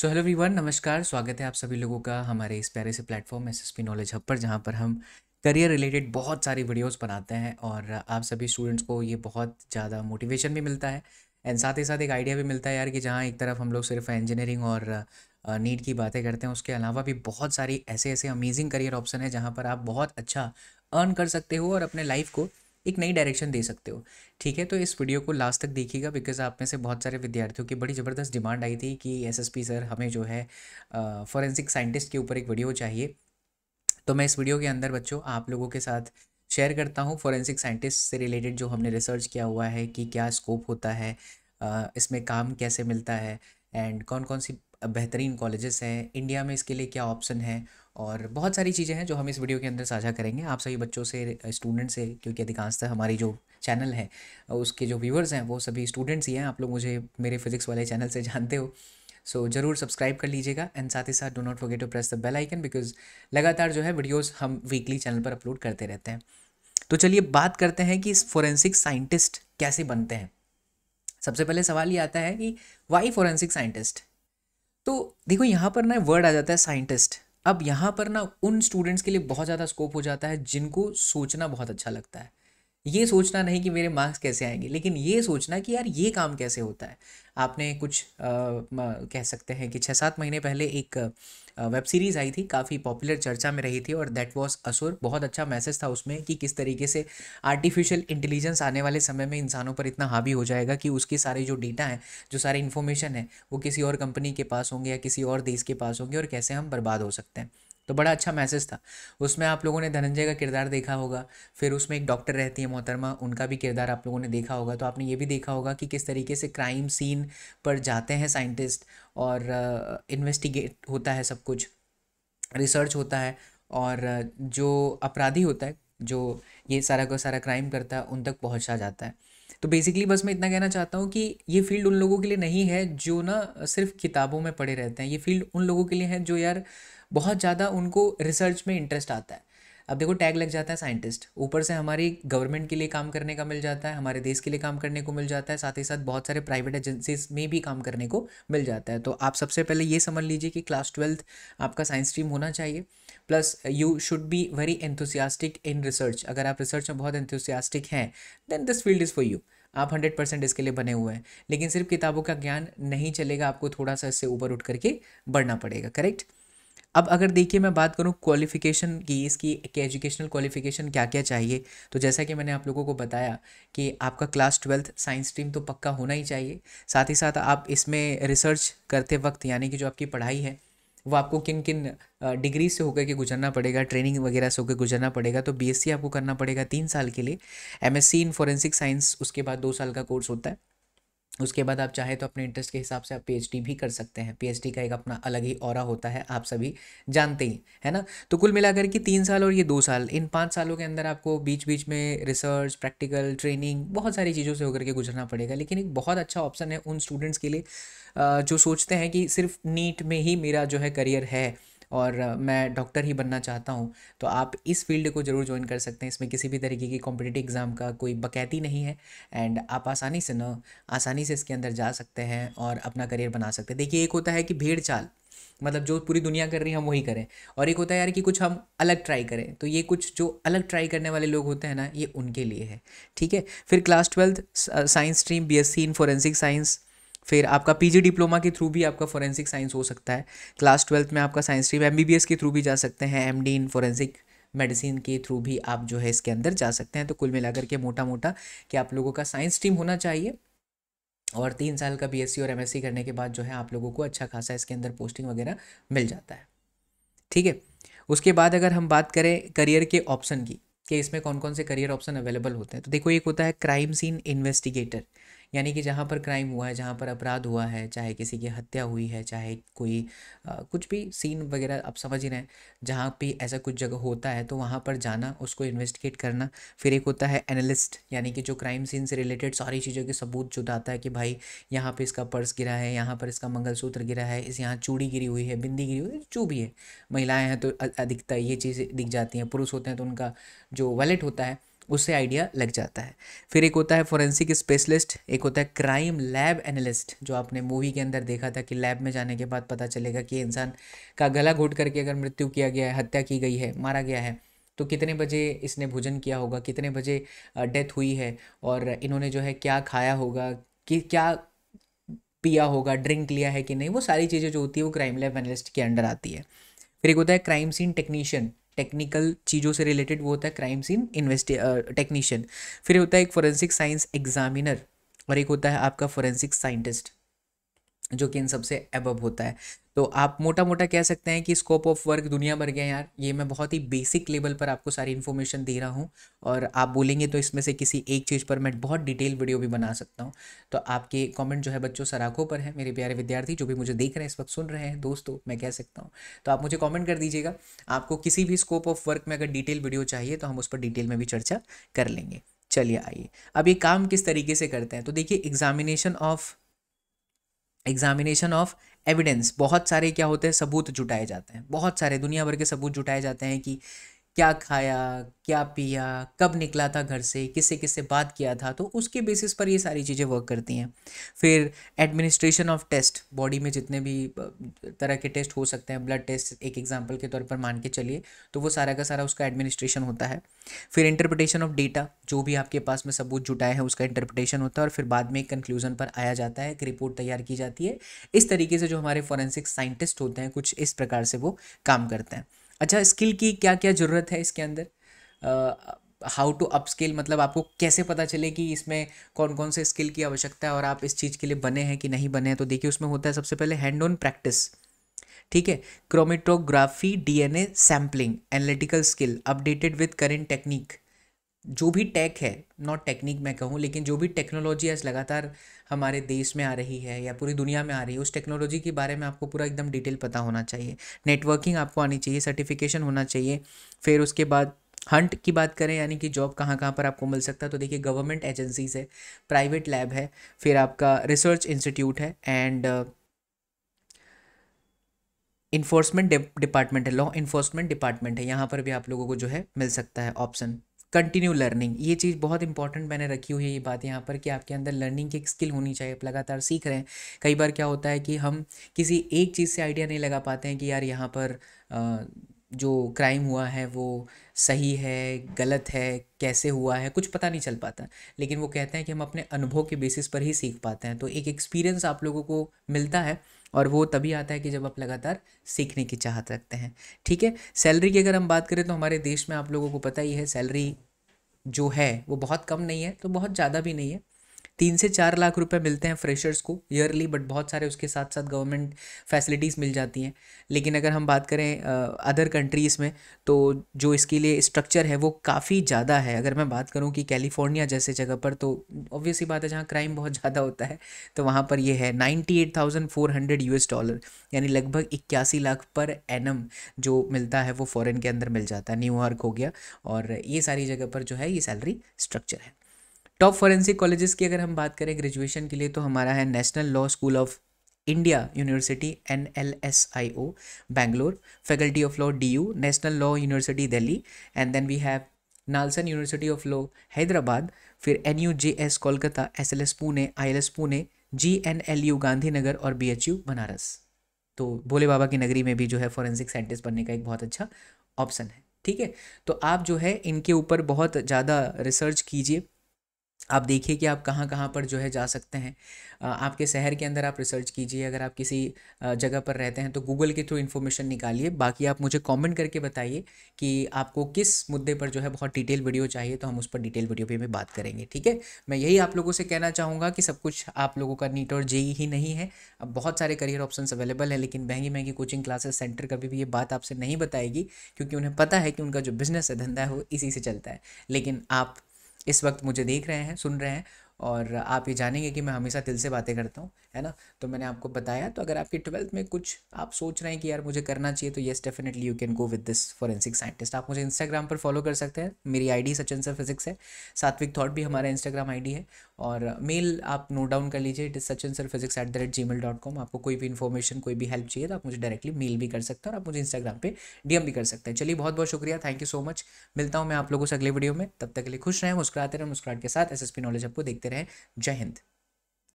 so hello everyone नमस्कार स्वागत है आप सभी लोगों का हमारे इस प्यारे से platform S S P knowledge hub पर जहाँ पर हम करियर रिलेटेड बहुत सारी वीडियोस बनाते हैं और आप सभी स्टूडेंट्स को ये बहुत ज़्यादा मोटिवेशन भी मिलता है एंड साथ ही साथ एक आइडिया भी मिलता है यार कि जहाँ एक तरफ हम लोग सिर्फ इंजीनियरिंग और नीट की बातें करते हैं उसके अलावा भी बहुत सारी ऐसे ऐसे अमेजिंग करियर ऑप्शन है जहाँ पर आप बहुत अच्छा अर्न कर सकते हो और अपने लाइफ को एक नई डायरेक्शन दे सकते हो ठीक है तो इस वीडियो को लास्ट तक देखिएगा बिकॉज आप में से बहुत सारे विद्यार्थियों की बड़ी ज़बरदस्त डिमांड आई थी कि एसएसपी सर हमें जो है फॉरेंसिक साइंटिस्ट के ऊपर एक वीडियो चाहिए तो मैं इस वीडियो के अंदर बच्चों आप लोगों के साथ शेयर करता हूँ फॉरेंसिक साइंटिस्ट से रिलेटेड जो हमने रिसर्च किया हुआ है कि क्या स्कोप होता है इसमें काम कैसे मिलता है एंड कौन कौन सी बेहतरीन कॉलेजेस हैं इंडिया में इसके लिए क्या ऑप्शन है और बहुत सारी चीज़ें हैं जो हम इस वीडियो के अंदर साझा करेंगे आप सभी बच्चों से स्टूडेंट से क्योंकि अधिकांशतः तो हमारी जो चैनल है उसके जो व्यूअर्स हैं वो सभी स्टूडेंट्स ही हैं आप लोग मुझे मेरे फिजिक्स वाले चैनल से जानते हो सो so, जरूर सब्सक्राइब कर लीजिएगा एंड साथ ही साथ do not forget to press the bell icon because लगातार जो है वीडियोस हम वीकली चैनल पर अपलोड करते रहते हैं तो चलिए बात करते हैं कि फोरेंसिक साइंटिस्ट कैसे बनते हैं सबसे पहले सवाल ये आता है कि वाई फोरेंसिक साइंटिस्ट तो देखो यहाँ पर ना वर्ड आ जाता है साइंटिस्ट अब यहाँ पर ना उन स्टूडेंट्स के लिए बहुत ज़्यादा स्कोप हो जाता है जिनको सोचना बहुत अच्छा लगता है ये सोचना नहीं कि मेरे मार्क्स कैसे आएंगे लेकिन ये सोचना कि यार ये काम कैसे होता है आपने कुछ आ, कह सकते हैं कि छः सात महीने पहले एक वेब सीरीज़ आई थी काफ़ी पॉपुलर चर्चा में रही थी और दैट वाज असुर बहुत अच्छा मैसेज था उसमें कि किस तरीके से आर्टिफिशियल इंटेलिजेंस आने वाले समय में इंसानों पर इतना हावी हो जाएगा कि उसके सारे जो डेटा हैं जो सारे इन्फॉर्मेशन है वो किसी और कंपनी के पास होंगे या किसी और देश के पास होंगे और कैसे हम बर्बाद हो सकते हैं तो बड़ा अच्छा मैसेज था उसमें आप लोगों ने धनंजय का किरदार देखा होगा फिर उसमें एक डॉक्टर रहती है मोहतरमा उनका भी किरदार आप लोगों ने देखा होगा तो आपने ये भी देखा होगा कि किस तरीके से क्राइम सीन पर जाते हैं साइंटिस्ट और इन्वेस्टिगेट होता है सब कुछ रिसर्च होता है और जो अपराधी होता है जो ये सारा का सारा क्राइम करता है उन तक पहुंचा जाता है तो बेसिकली बस मैं इतना कहना चाहता हूँ कि ये फील्ड उन लोगों के लिए नहीं है जो ना सिर्फ किताबों में पढ़े रहते हैं ये फील्ड उन लोगों के लिए है जो यार बहुत ज़्यादा उनको रिसर्च में इंटरेस्ट आता है अब देखो टैग लग जाता है साइंटिस्ट ऊपर से हमारी गवर्नमेंट के लिए काम करने का मिल जाता है हमारे देश के लिए काम करने को मिल जाता है साथ ही साथ बहुत सारे प्राइवेट एजेंसीज में भी काम करने को मिल जाता है तो आप सबसे पहले ये समझ लीजिए कि क्लास ट्वेल्थ आपका साइंस स्ट्रीम होना चाहिए plus you should be very enthusiastic in research अगर आप रिसर्च में बहुत एंथुसियास्टिक हैं then this field is for you आप हंड्रेड परसेंट इसके लिए बने हुए हैं लेकिन सिर्फ किताबों का ज्ञान नहीं चलेगा आपको थोड़ा सा इससे ऊपर उठ करके बढ़ना पड़ेगा करेक्ट अब अगर देखिए मैं बात करूँ क्वालिफ़िकेशन की इसकी कि एजुकेशनल क्वालिफ़िकेशन क्या क्या चाहिए तो जैसा कि मैंने आप लोगों को बताया कि आपका क्लास ट्वेल्थ साइंस स्ट्रीम तो पक्का होना ही चाहिए साथ ही साथ आप इसमें रिसर्च करते वक्त यानी कि जो आपकी पढ़ाई है वो आपको किन किन डिग्री से होकर के गुजरना पड़ेगा ट्रेनिंग वगैरह से होकर गुजरना पड़ेगा तो बीएससी आपको करना पड़ेगा तीन साल के लिए एमएससी इन फॉरेंसिक साइंस उसके बाद दो साल का कोर्स होता है उसके बाद आप चाहे तो अपने इंटरेस्ट के हिसाब से आप पीएचडी भी कर सकते हैं पीएचडी का एक अपना अलग ही और होता है आप सभी जानते ही है ना तो कुल मिलाकर कि तीन साल और ये दो साल इन पाँच सालों के अंदर आपको बीच बीच में रिसर्च प्रैक्टिकल ट्रेनिंग बहुत सारी चीज़ों से होकर के गुजरना पड़ेगा लेकिन एक बहुत अच्छा ऑप्शन है उन स्टूडेंट्स के लिए जो सोचते हैं कि सिर्फ नीट में ही मेरा जो है करियर है और मैं डॉक्टर ही बनना चाहता हूँ तो आप इस फील्ड को ज़रूर ज्वाइन कर सकते हैं इसमें किसी भी तरीके की कॉम्पिटेटिव एग्ज़ाम का कोई बकैती नहीं है एंड आप आसानी से न आसानी से इसके अंदर जा सकते हैं और अपना करियर बना सकते हैं देखिए एक होता है कि भीड़ चाल मतलब जो पूरी दुनिया कर रही है हम वही करें और एक होता है यार कि कुछ हम अलग ट्राई करें तो ये कुछ जो अलग ट्राई करने वाले लोग होते हैं ना ये उनके लिए है ठीक है फिर class twelfth science stream BSc in forensic science फिर आपका पीजी डिप्लोमा के थ्रू भी आपका फोरेंसिक साइंस हो सकता है क्लास ट्वेल्थ में आपका साइंस स्ट्रीम एमबीबीएस के थ्रू भी जा सकते हैं एमडी इन फोरेंसिक मेडिसिन के थ्रू भी आप जो है इसके अंदर जा सकते हैं तो कुल मिलाकर के मोटा मोटा कि आप लोगों का साइंस स्ट्रीम होना चाहिए और तीन साल का बीएससी और एमएससी करने के बाद जो है आप लोगों को अच्छा खासा इसके अंदर पोस्टिंग वगैरह मिल जाता है ठीक है उसके बाद अगर हम बात करें करियर के ऑप्शन की कि इसमें कौन कौन से करियर ऑप्शन अवेलेबल होते हैं तो देखो एक होता है क्राइम सीन इन्वेस्टिगेटर यानी कि जहाँ पर क्राइम हुआ है जहाँ पर अपराध हुआ है चाहे किसी की हत्या हुई है चाहे कोई आ, कुछ भी सीन वगैरह आप समझ ही रहे हैं जहाँ पे ऐसा कुछ जगह होता है तो वहाँ पर जाना उसको इन्वेस्टिगेट करना फिर एक होता है एनालिस्ट यानी कि जो क्राइम सीन से रिलेटेड सारी चीज़ों के सबूत जुटाता है कि भाई यहाँ पर इसका पर्स गिरा है यहाँ पर इसका मंगलसूत्र गिरा है इस यहाँ चूड़ी गिरी हुई है बिंदी गिरी हुई है जो भी है महिलाएँ हैं तो अधिकता ये चीज़ें दिख जाती हैं पुरुष होते हैं तो उनका जो वैलेट होता है उससे आइडिया लग जाता है फिर एक होता है फोरेंसिक स्पेशलिस्ट एक होता है क्राइम लैब एनालिस्ट जो आपने मूवी के अंदर देखा था कि लैब में जाने के बाद पता चलेगा कि इंसान का गला घोट करके अगर मृत्यु किया गया है हत्या की गई है मारा गया है तो कितने बजे इसने भोजन किया होगा कितने बजे डेथ हुई है और इन्होंने जो है क्या खाया होगा कि क्या पिया होगा ड्रिंक लिया है कि नहीं वो सारी चीज़ें जो होती है वो क्राइम लैब एनालिस्ट के अंडर आती है फिर एक होता है क्राइम सीन टेक्नीशियन टेक्निकल चीज़ों से रिलेटेड वो होता है क्राइम सीन इन्वेस्टि टेक्नीशियन फिर होता है एक फोरेंसिक साइंस एग्जामिनर और एक होता है आपका फोरेंसिक साइंटिस्ट जो कि इन सबसे एबब होता है तो आप मोटा मोटा कह सकते हैं कि स्कोप ऑफ वर्क दुनिया भर गया यार ये मैं बहुत ही बेसिक लेवल पर आपको सारी इन्फॉर्मेशन दे रहा हूँ और आप बोलेंगे तो इसमें से किसी एक चीज़ पर मैं बहुत डिटेल वीडियो भी बना सकता हूँ तो आपके कमेंट जो है बच्चों सराखों पर है मेरे प्यारे विद्यार्थी जो भी मुझे देख रहे हैं इस वक्त सुन रहे हैं दोस्तों मैं कह सकता हूँ तो आप मुझे कॉमेंट कर दीजिएगा आपको किसी भी स्कोप ऑफ वर्क में अगर डिटेल वीडियो चाहिए तो हम उस पर डिटेल में भी चर्चा कर लेंगे चलिए आइए अब ये काम किस तरीके से करते हैं तो देखिए examination of examination of evidence बहुत सारे क्या होते हैं सबूत जुटाए जाते हैं बहुत सारे दुनिया भर के सबूत जुटाए जाते हैं कि क्या खाया क्या पिया कब निकला था घर से किससे किससे बात किया था तो उसके बेसिस पर ये सारी चीज़ें वर्क करती हैं फिर एडमिनिस्ट्रेशन ऑफ टेस्ट बॉडी में जितने भी तरह के टेस्ट हो सकते हैं ब्लड टेस्ट एक एग्जाम्पल के तौर पर मान के चलिए तो वो सारा का सारा उसका एडमिनिस्ट्रेशन होता है फिर इंटरप्रटेशन ऑफ डेटा जो भी आपके पास में सबूत जुटाए हैं उसका इंटरप्रटेशन होता है और फिर बाद में एक कंक्लूजन पर आया जाता है एक रिपोर्ट तैयार की जाती है इस तरीके से जो हमारे फॉरेंसिक साइंटिस्ट होते हैं कुछ इस प्रकार से वो काम करते हैं अच्छा स्किल की क्या क्या ज़रूरत है इसके अंदर हाउ टू अप स्किल मतलब आपको कैसे पता चले कि इसमें कौन कौन से स्किल की आवश्यकता है और आप इस चीज़ के लिए बने हैं कि नहीं बने हैं तो देखिए उसमें होता है सबसे पहले हैंड ऑन प्रैक्टिस ठीक है chromatography DNA sampling analytical skill updated with current technique जो भी टेक है नॉट टेक्निक मैं कहूँ लेकिन जो भी टेक्नोलॉजी आज लगातार हमारे देश में आ रही है या पूरी दुनिया में आ रही है उस टेक्नोलॉजी के बारे में आपको पूरा एकदम डिटेल पता होना चाहिए नेटवर्किंग आपको आनी चाहिए सर्टिफिकेशन होना चाहिए फिर उसके बाद हंट की बात करें यानी कि जॉब कहाँ कहाँ पर आपको मिल सकता है तो देखिए गवर्नमेंट एजेंसीज है प्राइवेट लैब है फिर आपका रिसर्च इंस्टीट्यूट है एंड इन्फोर्समेंट डिपार्टमेंट है लॉ इन्फोर्समेंट डिपार्टमेंट है यहाँ पर भी आप लोगों को जो है मिल सकता है ऑप्शन कंटिन्यू लर्निंग ये चीज़ बहुत इंपॉर्टेंट मैंने रखी हुई है ये बात यहाँ पर कि आपके अंदर लर्निंग की एक स्किल होनी चाहिए आप लगातार सीख रहे हैं कई बार क्या होता है कि हम किसी एक चीज़ से आइडिया नहीं लगा पाते हैं कि यार यहाँ पर जो क्राइम हुआ है वो सही है गलत है कैसे हुआ है कुछ पता नहीं चल पाता लेकिन वो कहते हैं कि हम अपने अनुभव के बेसिस पर ही सीख पाते हैं तो एक एक्सपीरियंस आप लोगों को मिलता है और वो तभी आता है कि जब आप लगातार सीखने की चाहत रखते हैं ठीक है सैलरी की अगर हम बात करें तो हमारे देश में आप लोगों को पता ही है सैलरी जो है वो बहुत कम नहीं है तो बहुत ज़्यादा भी नहीं है तीन से चार लाख रुपए मिलते हैं फ्रेशर्स को ईयरली बट बहुत सारे उसके साथ साथ गवर्नमेंट फैसिलिटीज़ मिल जाती हैं लेकिन अगर हम बात करें अदर कंट्रीज़ में तो जो इसके लिए स्ट्रक्चर है वो काफ़ी ज़्यादा है अगर मैं बात करूँ कि कैलिफोर्निया जैसे जगह पर तो ऑब्वियसली बात है जहाँ क्राइम बहुत ज़्यादा होता है तो वहाँ पर यह है ninety eight thousand four hundred U S dollar यानी लगभग इक्यासी लाख पर एनम जो मिलता है वो फॉरेन के अंदर मिल जाता है न्यूयॉर्क हो गया और ये सारी जगह पर जो है ये सैलरी स्ट्रक्चर है टॉप फॉरेंसिक कॉलेजेस की अगर हम बात करें ग्रेजुएशन के लिए तो हमारा है national law school of India university N L S I O Bangalore faculty of law D U national law university Delhi and then we have NALSAR university of law Hyderabad फिर N U J S Kolkata S L S Pune I L S Pune G N L U Gandhinagar और B H U Banaras तो भोले बाबा की नगरी में भी जो है forensic scientist बनने का एक बहुत अच्छा ऑप्शन है ठीक है तो आप जो है इनके ऊपर बहुत ज़्यादा रिसर्च कीजिए आप देखिए कि आप कहाँ कहाँ पर जो है जा सकते हैं आपके शहर के अंदर आप रिसर्च कीजिए अगर आप किसी जगह पर रहते हैं तो गूगल के थ्रू इन्फॉर्मेशन निकालिए बाकी आप मुझे कमेंट करके बताइए कि आपको किस मुद्दे पर जो है बहुत डिटेल वीडियो चाहिए तो हम उस पर डिटेल वीडियो पे में बात करेंगे ठीक है मैं यही आप लोगों से कहना चाहूँगा कि सब कुछ आप लोगों का नीट और जेई ही नहीं है अब बहुत सारे करियर ऑप्शन अवेलेबल हैं लेकिन महंगी महंगी कोचिंग क्लासेस सेंटर कभी भी ये बात आपसे नहीं बताएगी क्योंकि उन्हें पता है कि उनका जो बिजनेस है धंधा है वो इसी से चलता है लेकिन आप इस वक्त मुझे देख रहे हैं सुन रहे हैं और आप ये जानेंगे कि मैं हमेशा दिल से बातें करता हूँ है ना तो मैंने आपको बताया तो अगर आपकी ट्वेल्थ में कुछ आप सोच रहे हैं कि यार मुझे करना चाहिए तो yes definitely you can go with this forensic scientist आप मुझे इंस्टाग्राम पर फॉलो कर सकते हैं मेरी आईडी सचिन सर फिजिक्स है सात्विक थॉट भी हमारा इंस्टाग्राम डी है और मेल आप नोट डाउन कर लीजिए it is Sachin sir physics at the rate Gmail dot com आपको कोई भी इन्फॉर्मेशन कोई भी हेल्प चाहिए तो आप मुझे डायरेक्टली मेल भी कर सकते हैं और आप मुझे इंस्टाग्राम पर एम भी कर सकते हैं चलिए बहुत बहुत शुक्रिया थैंक यू सो मच मिलता हूँ मैं आप लोगों से अगले वीडियो में तब तक के लिए खुश रहें मुस्कुराते रहें मुस्कुराट के साथ एस नॉलेज आपको देखते हैं जय हिंद